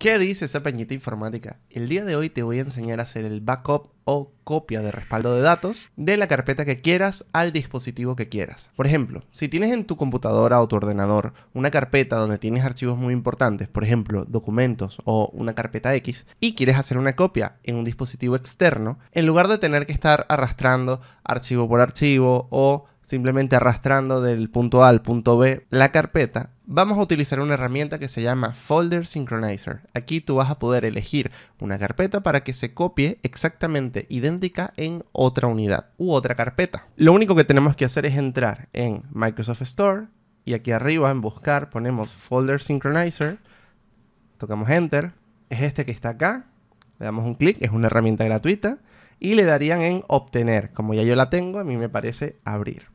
¿Qué dice esa peñita informática? El día de hoy te voy a enseñar a hacer el backup o copia de respaldo de datos de la carpeta que quieras al dispositivo que quieras. Por ejemplo, si tienes en tu computadora o tu ordenador una carpeta donde tienes archivos muy importantes, por ejemplo, documentos o una carpeta X, y quieres hacer una copia en un dispositivo externo, en lugar de tener que estar arrastrando archivo por archivo o simplemente arrastrando del punto A al punto B la carpeta, vamos a utilizar una herramienta que se llama Folder Synchronizer. Aquí tú vas a poder elegir una carpeta para que se copie exactamente idéntica en otra unidad u otra carpeta. Lo único que tenemos que hacer es entrar en Microsoft Store y aquí arriba en buscar ponemos Folder Synchronizer, tocamos Enter, es este que está acá, le damos un clic, es una herramienta gratuita y le darían en obtener. Como ya yo la tengo, a mí me parece abrir.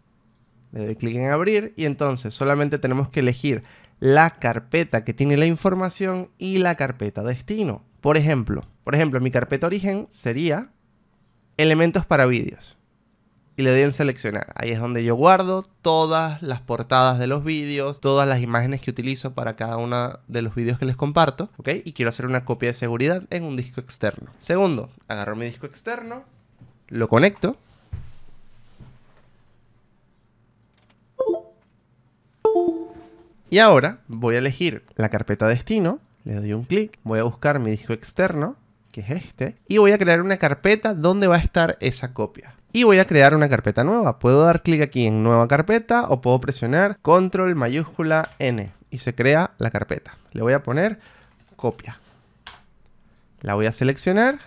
Le doy clic en abrir y entonces solamente tenemos que elegir la carpeta que tiene la información y la carpeta destino. Por ejemplo, por ejemplo, mi carpeta origen sería elementos para vídeos. Y le doy en seleccionar. Ahí es donde yo guardo todas las portadas de los vídeos, todas las imágenes que utilizo para cada uno de los vídeos que les comparto. Y quiero hacer una copia de seguridad en un disco externo. Segundo, agarro mi disco externo, lo conecto Y ahora voy a elegir la carpeta destino, le doy un clic, voy a buscar mi disco externo, que es este, y voy a crear una carpeta donde va a estar esa copia. Y voy a crear una carpeta nueva. Puedo dar clic aquí en nueva carpeta o puedo presionar control mayúscula N y se crea la carpeta. Le voy a poner copia. La voy a seleccionar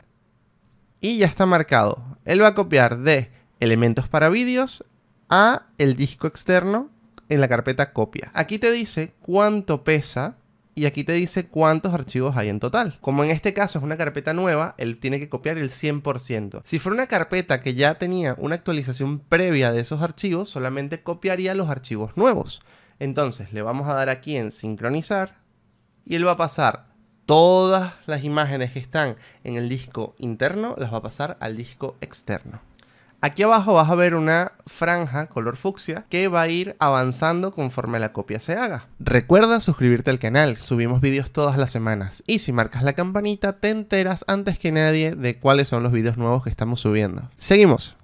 y ya está marcado. Él va a copiar de elementos para vídeos a el disco externo en la carpeta copia. Aquí te dice cuánto pesa y aquí te dice cuántos archivos hay en total. Como en este caso es una carpeta nueva, él tiene que copiar el 100%. Si fuera una carpeta que ya tenía una actualización previa de esos archivos, solamente copiaría los archivos nuevos. Entonces le vamos a dar aquí en sincronizar y él va a pasar todas las imágenes que están en el disco interno, las va a pasar al disco externo. Aquí abajo vas a ver una franja color fucsia que va a ir avanzando conforme la copia se haga. Recuerda suscribirte al canal, subimos vídeos todas las semanas y si marcas la campanita te enteras antes que nadie de cuáles son los vídeos nuevos que estamos subiendo. Seguimos.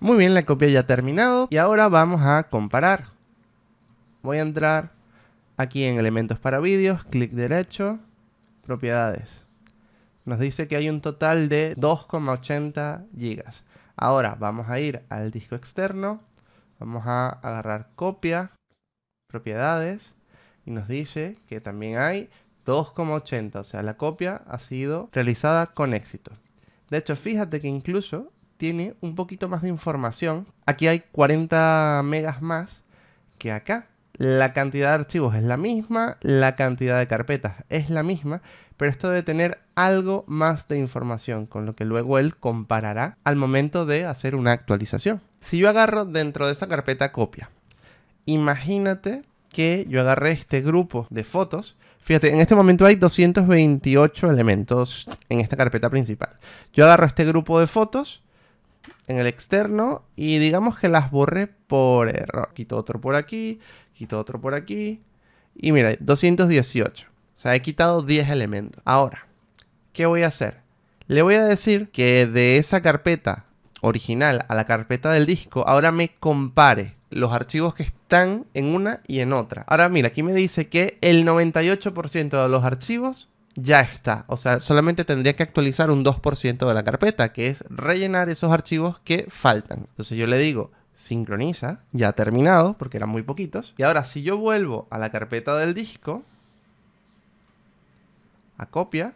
Muy bien, la copia ya ha terminado y ahora vamos a comparar. Voy a entrar aquí en elementos para vídeos, clic derecho, propiedades. Nos dice que hay un total de 2,80 gigas. Ahora vamos a ir al disco externo, vamos a agarrar copia, propiedades, y nos dice que también hay 2,80, o sea, la copia ha sido realizada con éxito. De hecho, fíjate que incluso tiene un poquito más de información. Aquí hay 40 megas más que acá. La cantidad de archivos es la misma, la cantidad de carpetas es la misma, pero esto debe tener algo más de información, con lo que luego él comparará al momento de hacer una actualización. Si yo agarro dentro de esa carpeta copia, imagínate que yo agarre este grupo de fotos. Fíjate, en este momento hay 228 elementos en esta carpeta principal. Yo agarro este grupo de fotos en el externo y digamos que las borré por error. Quito otro por aquí, quito otro por aquí y mira, 218. O sea, he quitado 10 elementos. Ahora, ¿qué voy a hacer? Le voy a decir que de esa carpeta original a la carpeta del disco, ahora me compare los archivos que están en una y en otra. Ahora mira, aquí me dice que el 98% de los archivos ya está. O sea, solamente tendría que actualizar un 2% de la carpeta, que es rellenar esos archivos que faltan. Entonces yo le digo, sincroniza, ya terminado, porque eran muy poquitos. Y ahora si yo vuelvo a la carpeta del disco, a copia,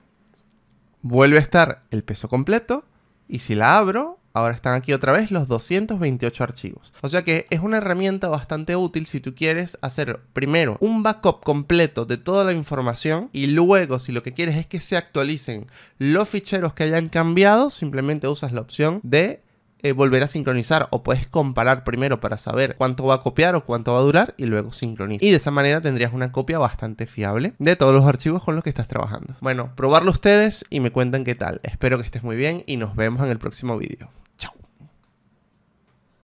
vuelve a estar el peso completo, y si la abro, Ahora están aquí otra vez los 228 archivos. O sea que es una herramienta bastante útil si tú quieres hacer primero un backup completo de toda la información y luego si lo que quieres es que se actualicen los ficheros que hayan cambiado, simplemente usas la opción de eh, volver a sincronizar o puedes comparar primero para saber cuánto va a copiar o cuánto va a durar y luego sincronizar. Y de esa manera tendrías una copia bastante fiable de todos los archivos con los que estás trabajando. Bueno, probarlo ustedes y me cuentan qué tal. Espero que estés muy bien y nos vemos en el próximo vídeo.